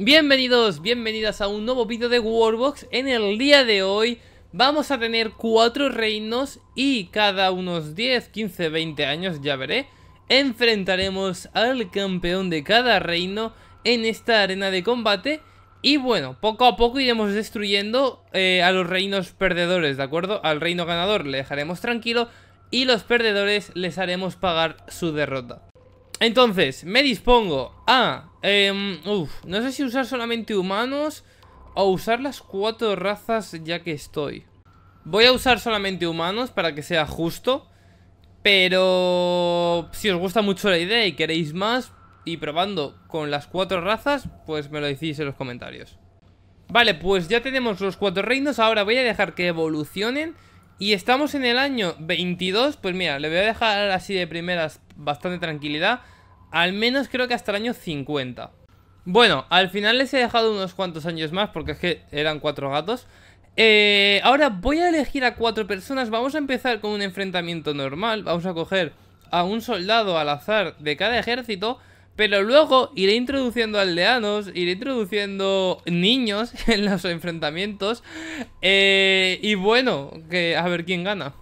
Bienvenidos, bienvenidas a un nuevo vídeo de Warbox En el día de hoy vamos a tener 4 reinos y cada unos 10, 15, 20 años, ya veré Enfrentaremos al campeón de cada reino en esta arena de combate Y bueno, poco a poco iremos destruyendo eh, a los reinos perdedores, ¿de acuerdo? Al reino ganador le dejaremos tranquilo y los perdedores les haremos pagar su derrota entonces, me dispongo a... Em, no sé si usar solamente humanos o usar las cuatro razas ya que estoy. Voy a usar solamente humanos para que sea justo. Pero si os gusta mucho la idea y queréis más y probando con las cuatro razas, pues me lo decís en los comentarios. Vale, pues ya tenemos los cuatro reinos, ahora voy a dejar que evolucionen y estamos en el año 22, pues mira, le voy a dejar así de primeras bastante tranquilidad. Al menos creo que hasta el año 50. Bueno, al final les he dejado unos cuantos años más porque es que eran cuatro gatos. Eh, ahora voy a elegir a cuatro personas. Vamos a empezar con un enfrentamiento normal. Vamos a coger a un soldado al azar de cada ejército. Pero luego iré introduciendo aldeanos, iré introduciendo niños en los enfrentamientos. Eh, y bueno, que a ver quién gana.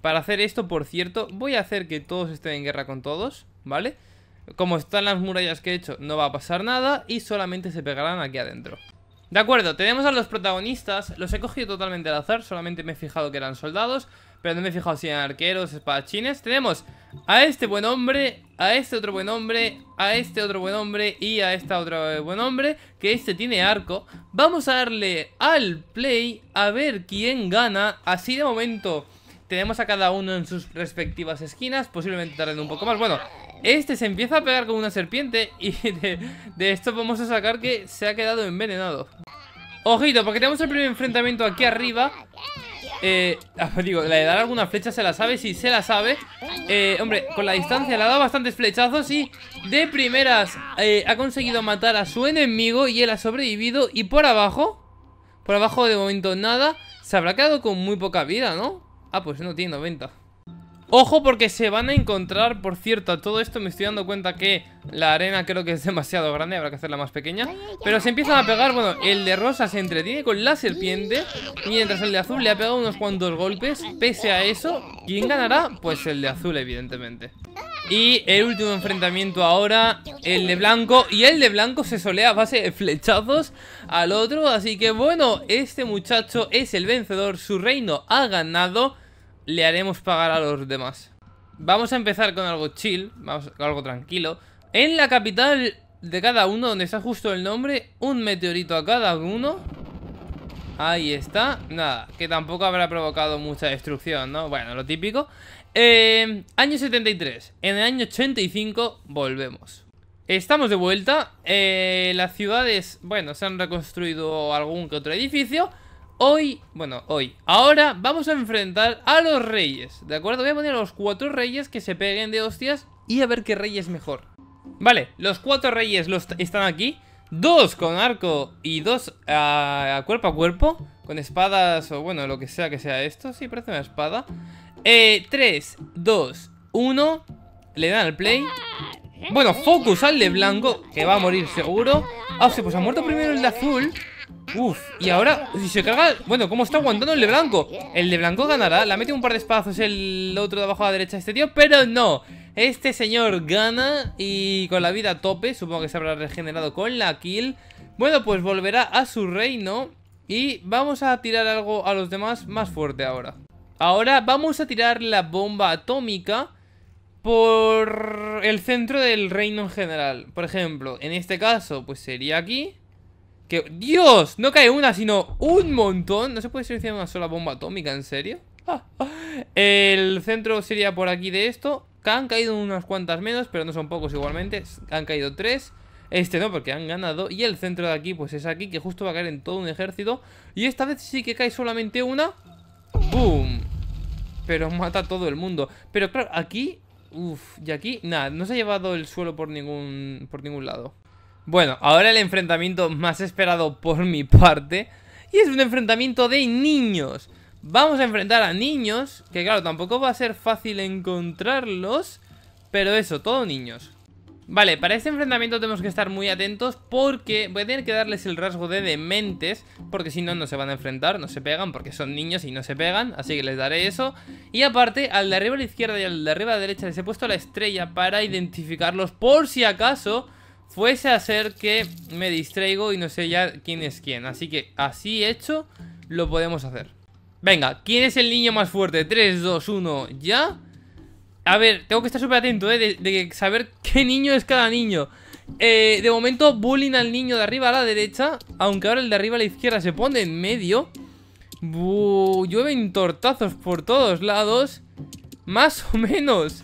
Para hacer esto, por cierto, voy a hacer que todos estén en guerra con todos, ¿vale? Como están las murallas que he hecho, no va a pasar nada y solamente se pegarán aquí adentro. De acuerdo, tenemos a los protagonistas, los he cogido totalmente al azar, solamente me he fijado que eran soldados, pero no me he fijado si eran arqueros, espadachines. Tenemos a este buen hombre, a este otro buen hombre, a este otro buen hombre y a esta otro buen hombre, que este tiene arco. Vamos a darle al play a ver quién gana, así de momento... Tenemos a cada uno en sus respectivas esquinas Posiblemente tarden un poco más Bueno, este se empieza a pegar con una serpiente Y de, esto vamos a sacar que se ha quedado envenenado Ojito, porque tenemos el primer enfrentamiento aquí arriba eh, digo, le de dar alguna flecha se la sabe, si se la sabe eh, Hombre, con la distancia le ha dado bastantes flechazos y de primeras eh, ha conseguido matar a su enemigo y él ha sobrevivido Y por abajo, por abajo de momento nada, se habrá quedado con muy poca vida, ¿no? Ah, pues no tiene 90 Ojo porque se van a encontrar, por cierto, a todo esto me estoy dando cuenta que la arena creo que es demasiado grande, habrá que hacerla más pequeña. Pero se empiezan a pegar, bueno, el de rosa se entretiene con la serpiente, mientras el de azul le ha pegado unos cuantos golpes. Pese a eso, ¿quién ganará? Pues el de azul, evidentemente. Y el último enfrentamiento ahora, el de blanco. Y el de blanco se solea a base de flechazos al otro. Así que bueno, este muchacho es el vencedor. Su reino ha ganado. Le haremos pagar a los demás. Vamos a empezar con algo chill, vamos con algo tranquilo. En la capital de cada uno, donde está justo el nombre, un meteorito a cada uno. Ahí está. Nada, que tampoco habrá provocado mucha destrucción, ¿no? Bueno, lo típico. Em, año 73. En el año 85 volvemos. Estamos de vuelta. Eh, las ciudades, bueno, se han reconstruido algún que otro edificio. Hoy, bueno, hoy, ahora vamos a enfrentar a los reyes. ¿De acuerdo? Voy a poner a los cuatro reyes que se peguen de hostias y a ver qué rey es mejor. Vale, los cuatro reyes los están aquí. Dos con arco y dos a, a cuerpo a cuerpo. Con espadas o bueno, lo que sea que sea esto. Sí, parece una espada. Eh, 3, 2, 1. Le dan al play. Bueno, focus al de blanco, que va a morir seguro. Ah, sí, pues ha muerto primero el de azul. Uf, y ahora, si se carga... Bueno, ¿cómo está aguantando el de blanco? El de blanco ganará, le ha metido un par de espacios el otro de abajo a la derecha este tío Pero no, este señor gana y con la vida a tope Supongo que se habrá regenerado con la kill Bueno, pues volverá a su reino Y vamos a tirar algo a los demás más fuerte ahora Ahora vamos a tirar la bomba atómica por el centro del reino en general. Por ejemplo, en este caso, pues sería aquí. Que, ¡Dios! No cae una, sino un montón. No se puede seleccionar una sola bomba atómica, ¿en serio? Ah, ah. El centro sería por aquí de esto. han caído unas cuantas menos, pero no son pocos igualmente. Han caído tres. Este no, porque han ganado. Y el centro de aquí, pues es aquí, que justo va a caer en todo un ejército. Y esta vez sí que cae solamente una. ¡Boom! Pero mata a todo el mundo. Pero claro, aquí... Uf, y aquí... Nada, no se ha llevado el suelo por ningún, por ningún lado. Bueno, ahora el enfrentamiento más esperado por mi parte. Y es un enfrentamiento de niños. Vamos a enfrentar a niños, que claro, tampoco va a ser fácil encontrarlos. Pero eso, todo niños. Vale, para este enfrentamiento tenemos que estar muy atentos porque voy a tener que darles el rasgo de dementes porque si no, no se van a enfrentar, no se pegan porque son niños y no se pegan, así que les daré eso. Y aparte, al de arriba a la izquierda y al de arriba a la derecha les he puesto la estrella para identificarlos por si acaso fuese a ser que me distraigo y no sé ya quién es quién. Así que así hecho, lo podemos hacer. Venga, ¿quién es el niño más fuerte? 3, 2, 1, ya... A ver, tengo que estar súper atento, ¿eh? De, saber qué niño es cada niño. Eh, de momento, bullying al niño de arriba a la derecha. Aunque ahora el de arriba a la izquierda se pone en medio. Buh, llueven tortazos por todos lados. Más o menos.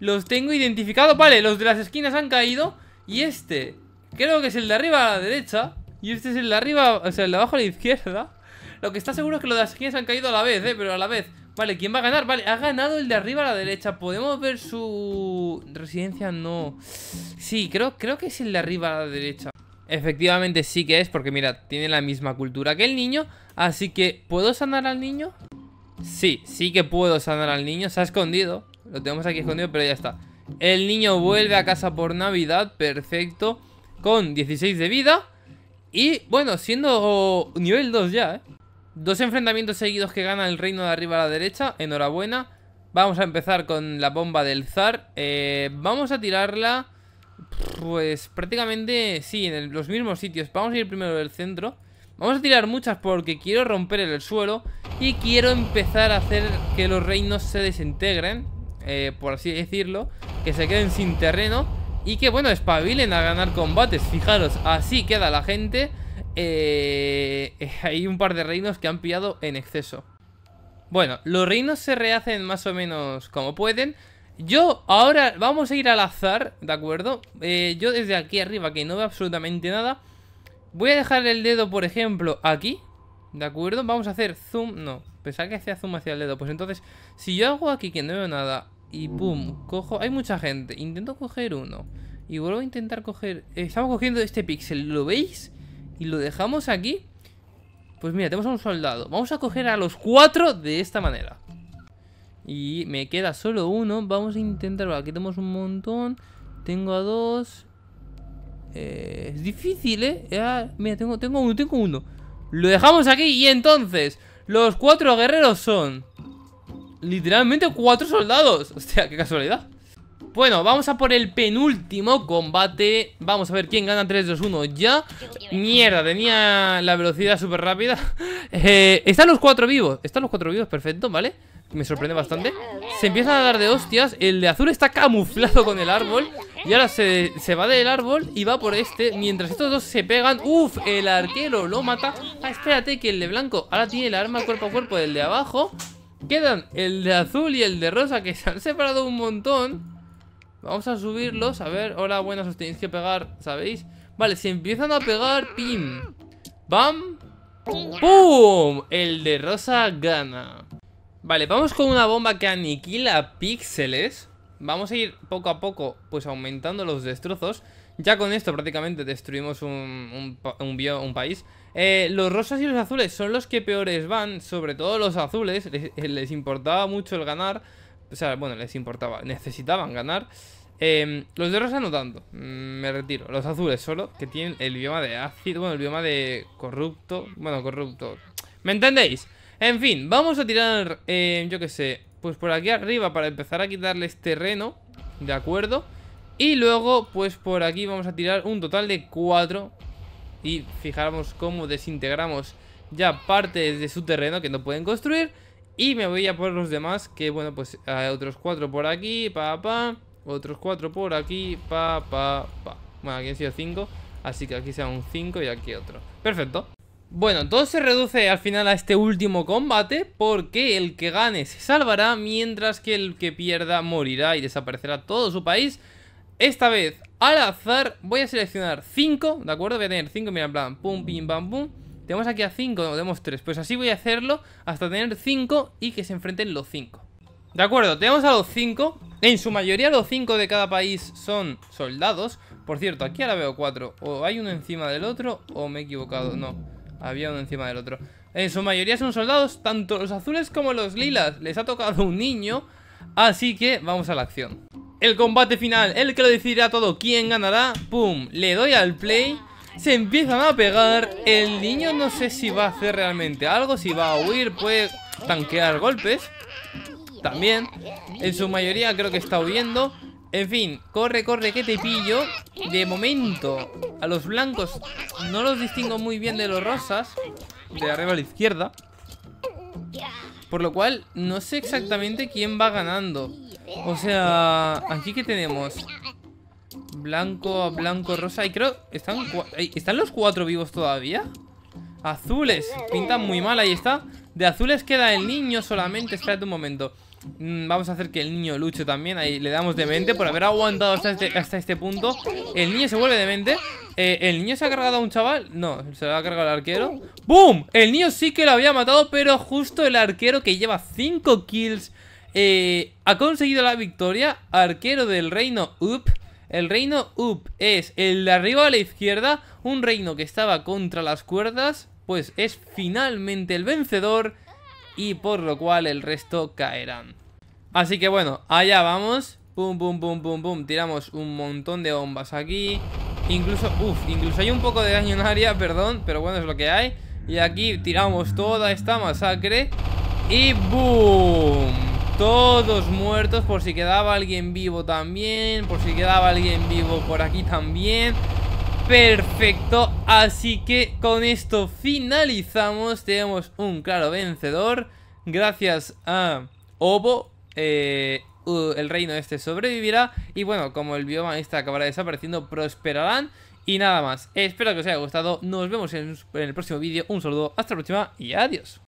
Los tengo identificados. Vale, los de las esquinas han caído. Y este, creo que es el de arriba a la derecha. Y este es el de arriba, o sea, el de abajo a la izquierda. Lo que está seguro es que los de las esquinas han caído a la vez, ¿eh? Pero a la vez. Vale, ¿quién va a ganar? Vale, ha ganado el de arriba a la derecha. ¿Podemos ver su residencia? No. Sí, creo, creo que es el de arriba a la derecha. Efectivamente sí que es, porque mira, tiene la misma cultura que el niño. Así que, ¿puedo sanar al niño? Sí, sí que puedo sanar al niño. Se ha escondido. Lo tenemos aquí escondido, pero ya está. El niño vuelve a casa por Navidad. Perfecto. Con 16 de vida. Y bueno, siendo nivel 2 ya, ¿eh? Dos enfrentamientos seguidos que gana el reino de arriba a la derecha. Enhorabuena. Vamos a empezar con la bomba del zar. Eh, vamos a tirarla... Pues prácticamente, sí, en los mismos sitios. Vamos a ir primero del centro. Vamos a tirar muchas porque quiero romper el suelo. Y quiero empezar a hacer que los reinos se desintegren. Eh, por así decirlo. Que se queden sin terreno. Y que, bueno, espabilen a ganar combates. Fijaros, así queda la gente eh, hay un par de reinos que han pillado en exceso. Bueno, los reinos se rehacen más o menos como pueden. Yo ahora vamos a ir al azar, ¿de acuerdo? Eh, yo desde aquí arriba, que no veo absolutamente nada, voy a dejar el dedo, por ejemplo, aquí, ¿de acuerdo? Vamos a hacer zoom, no, pensaba que hacía zoom hacia el dedo. Pues entonces, si yo hago aquí que no veo nada y pum, cojo... Hay mucha gente, intento coger uno y vuelvo a intentar coger... Eh, estamos cogiendo este píxel, ¿lo veis? y lo dejamos aquí. Pues mira, tenemos a un soldado. Vamos a coger a los cuatro de esta manera. Y me queda solo uno. Vamos a intentarlo Aquí tenemos un montón. Tengo a dos. Eh, es difícil, ¿eh? Ah, mira, tengo, tengo uno, tengo uno. Lo dejamos aquí y entonces... Los cuatro guerreros son... Literalmente cuatro soldados. Hostia, qué casualidad. Bueno, vamos a por el penúltimo combate Vamos a ver quién gana 3, 2, 1 ya Mierda, tenía la velocidad súper rápida eh, Están los cuatro vivos Están los cuatro vivos, perfecto, ¿vale? Me sorprende bastante Se empiezan a dar de hostias El de azul está camuflado con el árbol Y ahora se, se va del árbol y va por este Mientras estos dos se pegan Uf, el arquero lo mata Ah, espérate que el de blanco ahora tiene el arma cuerpo a cuerpo del de abajo Quedan el de azul y el de rosa Que se han separado un montón Vamos a subirlos, a ver Hola, buenas, os tenéis que pegar, ¿sabéis? Vale, si empiezan a pegar, pim Bam ¡Pum! El de rosa gana Vale, vamos con una bomba que aniquila píxeles Vamos a ir poco a poco, pues aumentando los destrozos Ya con esto prácticamente destruimos un, un, país eh, Los rosas y los azules son los que peores van Sobre todo los azules, les eh, importaba mucho el ganar o sea, bueno, les importaba, necesitaban ganar Em, los de rosa no tanto, mm, me retiro. Los azules solo, que tienen el bioma de ácido, bueno, el bioma de corrupto, bueno, corrupto. ¿Me entendéis? En fin, vamos a tirar, em, yo qué sé, pues por aquí arriba para empezar a quitarles terreno, ¿de acuerdo? Y luego, pues por aquí vamos a tirar un total de cuatro y fijaros cómo desintegramos ya partes de su terreno que no pueden construir. Y me voy a por los demás, que bueno, pues hay otros cuatro por aquí, Pa, Pa. Otros cuatro por aquí. Pa, pa, pa. Bueno, aquí han sido cinco... Así que aquí sea un 5 y aquí otro. Perfecto. Bueno, todo se reduce al final a este último combate porque el que gane se salvará mientras que el que pierda morirá y desaparecerá todo su país. Esta vez, al azar, voy a seleccionar cinco... ¿de acuerdo? Voy a tener cinco... mira, en plan, pum, pim, pam, pum. Tenemos aquí a 5, no, tenemos tres... Pues así voy a hacerlo hasta tener 5 y que se enfrenten los cinco... De acuerdo, tenemos a los cinco... En su mayoría los cinco de cada país son soldados. Por cierto, aquí ahora veo cuatro. O hay uno encima del otro o me he equivocado. No, había uno encima del otro. En su mayoría son soldados, tanto los azules como los lilas. Les ha tocado un niño, así que vamos a la acción. El combate final, el que lo decidirá todo quién ganará. ¡Pum! Le doy al play. Se empiezan a pegar. El niño no sé si va a hacer realmente algo, si va a huir, puede tanquear golpes también En su mayoría creo que está huyendo En fin, corre, corre, que te pillo De momento, a los blancos no los distingo muy bien de los rosas De arriba a la izquierda Por lo cual, no sé exactamente quién va ganando O sea, aquí que tenemos Blanco, blanco, rosa Y creo, ¿están, ¿están los cuatro vivos todavía? Azules, pintan muy mal, ahí está De azules queda el niño solamente Espérate un momento Mm, vamos a hacer que el niño luche también Ahí le damos demente por haber aguantado este, hasta este, punto El niño se vuelve demente eh, ¿El niño se ha cargado a un chaval? No, se lo ha cargado el arquero ¡Boom! El niño sí que lo había matado Pero justo el arquero que lleva 5 kills eh, Ha conseguido la victoria Arquero del reino UP el reino UP es el de arriba a la izquierda, un reino que estaba contra las cuerdas, pues es finalmente el vencedor y por lo cual el resto caerán. Así que bueno, allá vamos. Pum, pum, pum, pum, pum. Tiramos un montón de bombas aquí. Incluso, uff, incluso hay un poco de daño en área, perdón, pero bueno, es lo que hay. Y aquí tiramos toda esta masacre. Y boom. Todos muertos, por si quedaba alguien vivo también, por si quedaba alguien vivo por aquí también. Perfecto, así que con esto finalizamos. Tenemos un claro vencedor. Gracias a Obo, eh, el reino este sobrevivirá. Y bueno, como el bioma este acabará desapareciendo, prosperarán. Y nada más, espero que os haya gustado. Nos vemos en el próximo vídeo. Un saludo, hasta la próxima y adiós.